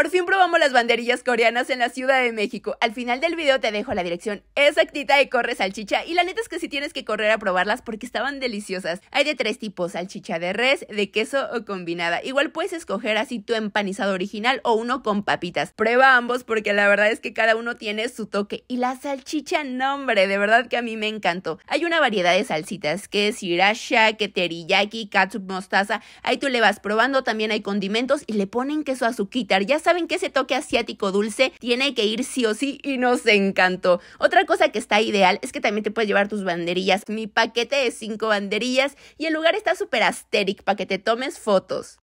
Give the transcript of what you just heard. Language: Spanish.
Por fin probamos las banderillas coreanas en la Ciudad de México. Al final del video te dejo la dirección exactita de corre salchicha y la neta es que sí tienes que correr a probarlas porque estaban deliciosas. Hay de tres tipos, salchicha de res, de queso o combinada. Igual puedes escoger así tu empanizado original o uno con papitas. Prueba ambos porque la verdad es que cada uno tiene su toque. Y la salchicha, hombre, de verdad que a mí me encantó. Hay una variedad de salsitas que es hirasha, que teriyaki, katsu mostaza. Ahí tú le vas probando, también hay condimentos y le ponen queso quitar, Ya sabes saben que ese toque asiático dulce tiene que ir sí o sí y nos encantó. Otra cosa que está ideal es que también te puedes llevar tus banderillas. Mi paquete de cinco banderillas y el lugar está súper asteric para que te tomes fotos.